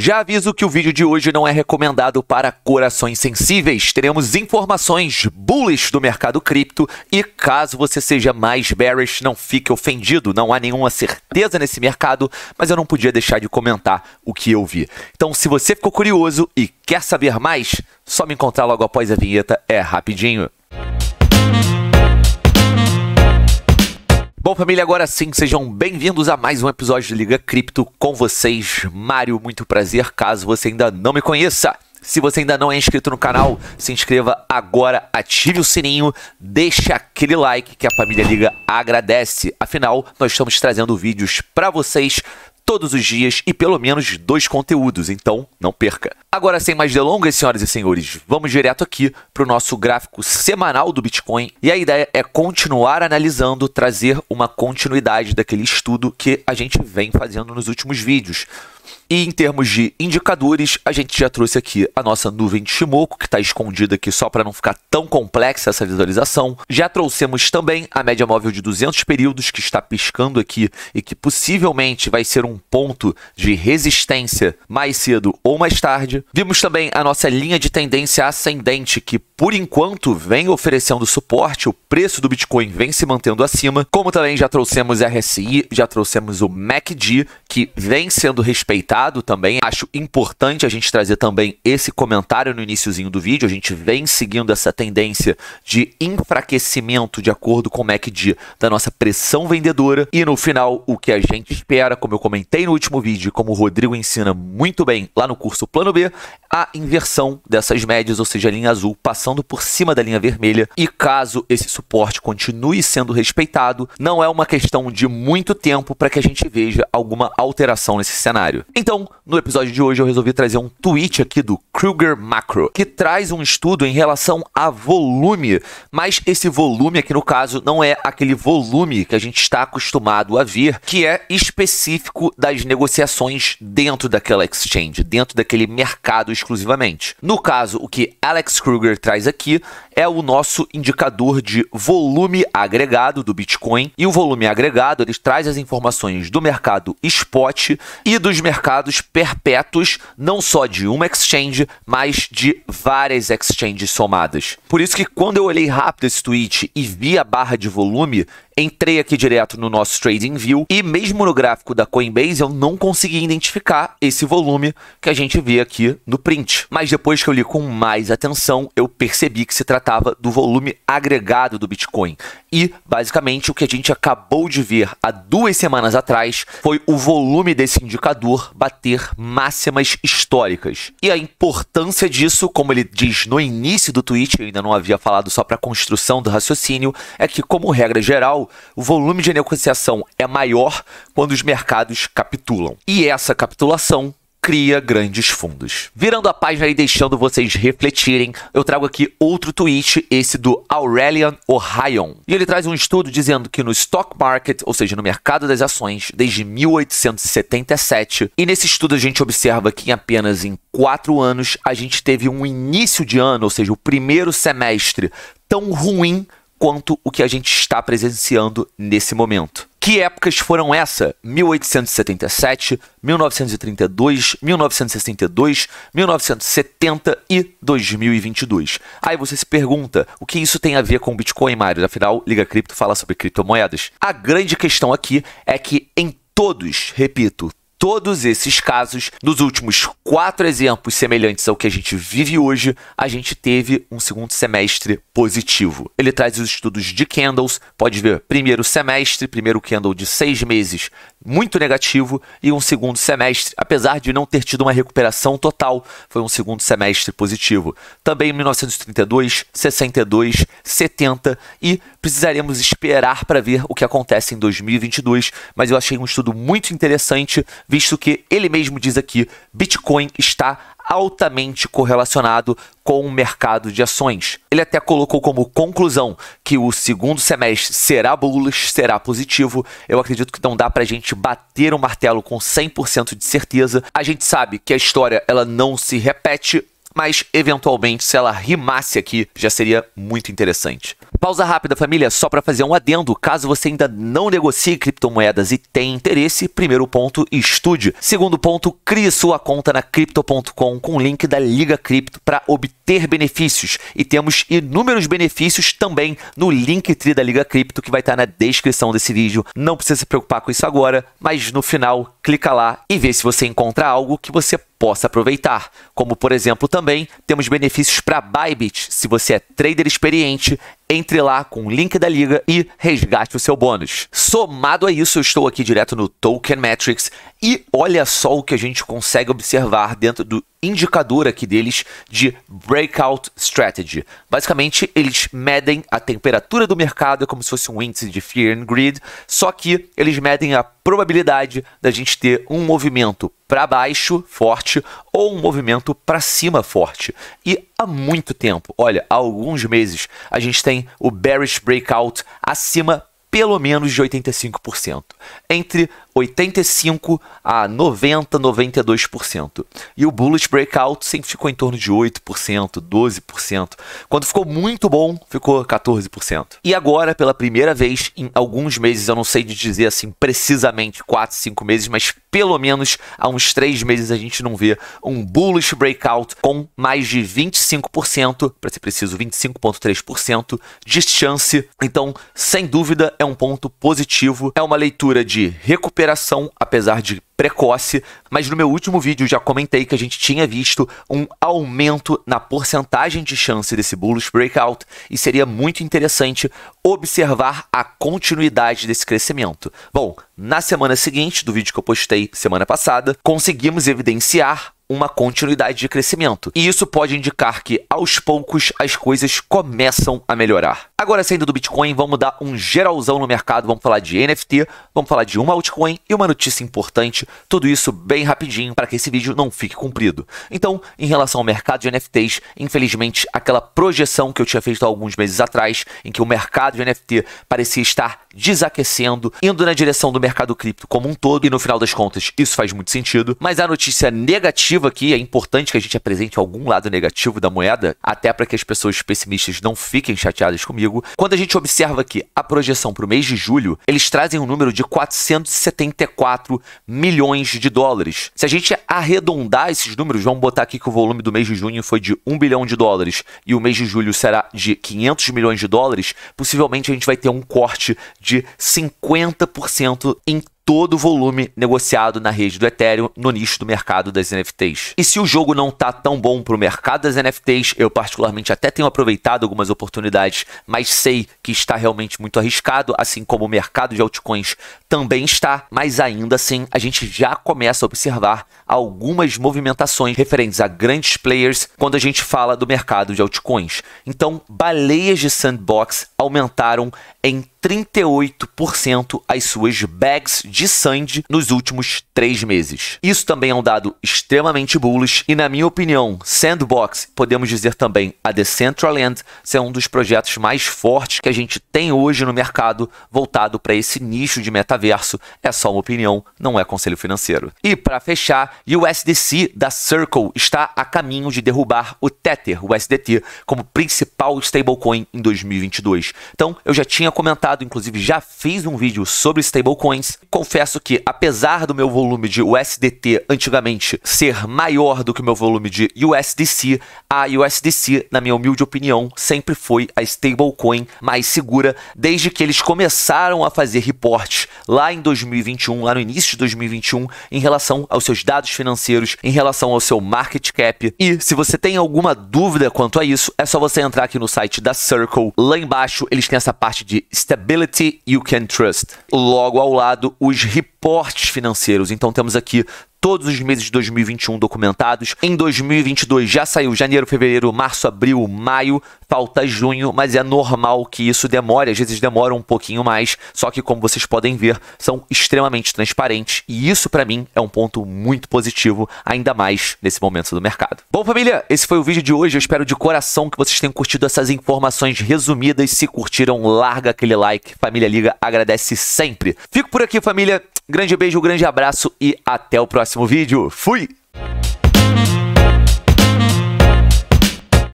Já aviso que o vídeo de hoje não é recomendado para corações sensíveis. Teremos informações bullish do mercado cripto e caso você seja mais bearish, não fique ofendido. Não há nenhuma certeza nesse mercado, mas eu não podia deixar de comentar o que eu vi. Então, se você ficou curioso e quer saber mais, só me encontrar logo após a vinheta, é rapidinho. Bom, família, agora sim, sejam bem-vindos a mais um episódio de Liga Cripto com vocês. Mário, muito prazer, caso você ainda não me conheça. Se você ainda não é inscrito no canal, se inscreva agora, ative o sininho, deixe aquele like que a família Liga agradece. Afinal, nós estamos trazendo vídeos para vocês todos os dias e pelo menos dois conteúdos, então não perca. Agora, sem mais delongas, senhoras e senhores, vamos direto aqui para o nosso gráfico semanal do Bitcoin e a ideia é continuar analisando, trazer uma continuidade daquele estudo que a gente vem fazendo nos últimos vídeos. E em termos de indicadores, a gente já trouxe aqui a nossa nuvem de Shimoku, que está escondida aqui só para não ficar tão complexa essa visualização. Já trouxemos também a média móvel de 200 períodos, que está piscando aqui e que possivelmente vai ser um ponto de resistência mais cedo ou mais tarde. Vimos também a nossa linha de tendência ascendente, que por enquanto vem oferecendo suporte, o preço do Bitcoin vem se mantendo acima, como também já trouxemos RSI, já trouxemos o MACD, que vem sendo respeitado respeitado também. Acho importante a gente trazer também esse comentário no iníciozinho do vídeo. A gente vem seguindo essa tendência de enfraquecimento de acordo com o MACD da nossa pressão vendedora. E no final, o que a gente espera, como eu comentei no último vídeo, como o Rodrigo ensina muito bem lá no curso Plano B, a inversão dessas médias, ou seja, a linha azul passando por cima da linha vermelha. E caso esse suporte continue sendo respeitado, não é uma questão de muito tempo para que a gente veja alguma alteração nesse cenário. Então, no episódio de hoje eu resolvi trazer um tweet aqui do Kruger Macro, que traz um estudo em relação a volume, mas esse volume aqui no caso não é aquele volume que a gente está acostumado a ver, que é específico das negociações dentro daquela exchange, dentro daquele mercado exclusivamente. No caso, o que Alex Kruger traz aqui é o nosso indicador de volume agregado do Bitcoin, e o volume agregado ele traz as informações do mercado spot e dos mercados mercados perpétuos, não só de uma exchange, mas de várias exchanges somadas. Por isso que quando eu olhei rápido esse tweet e vi a barra de volume, Entrei aqui direto no nosso Trading View e mesmo no gráfico da Coinbase eu não consegui identificar esse volume que a gente vê aqui no print. Mas depois que eu li com mais atenção, eu percebi que se tratava do volume agregado do Bitcoin. E basicamente o que a gente acabou de ver há duas semanas atrás foi o volume desse indicador bater máximas históricas. E a importância disso, como ele diz no início do tweet, eu ainda não havia falado só para a construção do raciocínio, é que como regra geral, o volume de negociação é maior quando os mercados capitulam. E essa capitulação cria grandes fundos. Virando a página e deixando vocês refletirem, eu trago aqui outro tweet, esse do Aurelian O'Ryan. E ele traz um estudo dizendo que no stock market, ou seja, no mercado das ações, desde 1877, e nesse estudo a gente observa que em apenas em quatro anos a gente teve um início de ano, ou seja, o primeiro semestre tão ruim quanto o que a gente está presenciando nesse momento. Que épocas foram essa? 1877, 1932, 1962, 1970 e 2022. Aí você se pergunta, o que isso tem a ver com o Bitcoin, Mário? Afinal, Liga Cripto fala sobre criptomoedas. A grande questão aqui é que em todos, repito, todos esses casos, nos últimos quatro exemplos semelhantes ao que a gente vive hoje, a gente teve um segundo semestre positivo. Ele traz os estudos de candles, pode ver primeiro semestre, primeiro candle de seis meses, muito negativo e um segundo semestre, apesar de não ter tido uma recuperação total, foi um segundo semestre positivo. Também em 1932, 62, 70 e precisaremos esperar para ver o que acontece em 2022, mas eu achei um estudo muito interessante, visto que ele mesmo diz aqui, Bitcoin está altamente correlacionado com o mercado de ações. Ele até colocou como conclusão que o segundo semestre será bullish, será positivo. Eu acredito que não dá para a gente bater o martelo com 100% de certeza. A gente sabe que a história ela não se repete, mas eventualmente se ela rimasse aqui já seria muito interessante. Pausa rápida, família, só para fazer um adendo. Caso você ainda não negocie criptomoedas e tenha interesse, primeiro ponto, estude. Segundo ponto, crie sua conta na crypto.com com o link da Liga Cripto para obter benefícios. E temos inúmeros benefícios também no Linktree da Liga Cripto que vai estar tá na descrição desse vídeo. Não precisa se preocupar com isso agora, mas no final clica lá e vê se você encontra algo que você possa aproveitar. Como, por exemplo, também temos benefícios para Bybit. Se você é trader experiente, entre lá com o link da liga e resgate o seu bônus. Somado a isso, eu estou aqui direto no Token Metrics e olha só o que a gente consegue observar dentro do indicador aqui deles de breakout strategy. Basicamente, eles medem a temperatura do mercado, é como se fosse um índice de fear and greed, só que eles medem a probabilidade da gente ter um movimento para baixo forte ou um movimento para cima forte. E há muito tempo, olha, há alguns meses, a gente tem o bearish breakout acima pelo menos de 85%. Entre 85 a 90, 92%. E o bullish breakout sempre ficou em torno de 8%, 12%. Quando ficou muito bom, ficou 14%. E agora, pela primeira vez em alguns meses, eu não sei de dizer assim precisamente 4, 5 meses, mas pelo menos há uns 3 meses a gente não vê um bullish breakout com mais de 25%, para ser preciso, 25.3% de chance. Então, sem dúvida, é um ponto positivo, é uma leitura de recuperação geração, apesar de precoce, mas no meu último vídeo já comentei que a gente tinha visto um aumento na porcentagem de chance desse bullish breakout e seria muito interessante observar a continuidade desse crescimento. Bom, na semana seguinte do vídeo que eu postei semana passada, conseguimos evidenciar uma continuidade de crescimento. E isso pode indicar que, aos poucos, as coisas começam a melhorar. Agora, saindo do Bitcoin, vamos dar um geralzão no mercado, vamos falar de NFT, vamos falar de uma altcoin e uma notícia importante, tudo isso bem rapidinho para que esse vídeo não fique comprido. Então, em relação ao mercado de NFTs, infelizmente, aquela projeção que eu tinha feito há alguns meses atrás, em que o mercado de NFT parecia estar desaquecendo, indo na direção do mercado cripto como um todo, e no final das contas isso faz muito sentido. Mas a notícia negativa aqui, é importante que a gente apresente algum lado negativo da moeda, até para que as pessoas pessimistas não fiquem chateadas comigo. Quando a gente observa que a projeção para o mês de julho, eles trazem um número de 474 milhões de dólares. Se a gente arredondar esses números, vamos botar aqui que o volume do mês de junho foi de 1 bilhão de dólares e o mês de julho será de 500 milhões de dólares, possivelmente a gente vai ter um corte de 50% em todo o volume negociado na rede do Ethereum no nicho do mercado das NFTs. E se o jogo não tá tão bom para o mercado das NFTs, eu particularmente até tenho aproveitado algumas oportunidades, mas sei que está realmente muito arriscado, assim como o mercado de altcoins também está, mas ainda assim a gente já começa a observar algumas movimentações referentes a grandes players quando a gente fala do mercado de altcoins. Então, baleias de sandbox aumentaram em 38% as suas bags de de Sandy nos últimos três meses. Isso também é um dado extremamente bullish e, na minha opinião, Sandbox, podemos dizer também a Decentraland, é um dos projetos mais fortes que a gente tem hoje no mercado voltado para esse nicho de metaverso. É só uma opinião, não é conselho financeiro. E para fechar, o USDC da Circle está a caminho de derrubar o Tether, o USDT, como principal stablecoin em 2022. Então, eu já tinha comentado, inclusive já fiz um vídeo sobre stablecoins confesso que, apesar do meu volume de USDT antigamente ser maior do que o meu volume de USDC, a USDC, na minha humilde opinião, sempre foi a stablecoin mais segura desde que eles começaram a fazer reportes lá em 2021, lá no início de 2021, em relação aos seus dados financeiros, em relação ao seu market cap. E se você tem alguma dúvida quanto a isso, é só você entrar aqui no site da Circle. Lá embaixo eles têm essa parte de Stability You Can Trust. Logo ao lado, o os reportes financeiros. Então temos aqui todos os meses de 2021 documentados. Em 2022 já saiu janeiro, fevereiro, março, abril, maio, falta junho, mas é normal que isso demore, às vezes demora um pouquinho mais, só que como vocês podem ver, são extremamente transparentes e isso para mim é um ponto muito positivo, ainda mais nesse momento do mercado. Bom, família, esse foi o vídeo de hoje. Eu espero de coração que vocês tenham curtido essas informações resumidas. Se curtiram, larga aquele like. Família Liga agradece sempre. Fico por aqui, família. Grande beijo, grande abraço e até o próximo vídeo. Fui!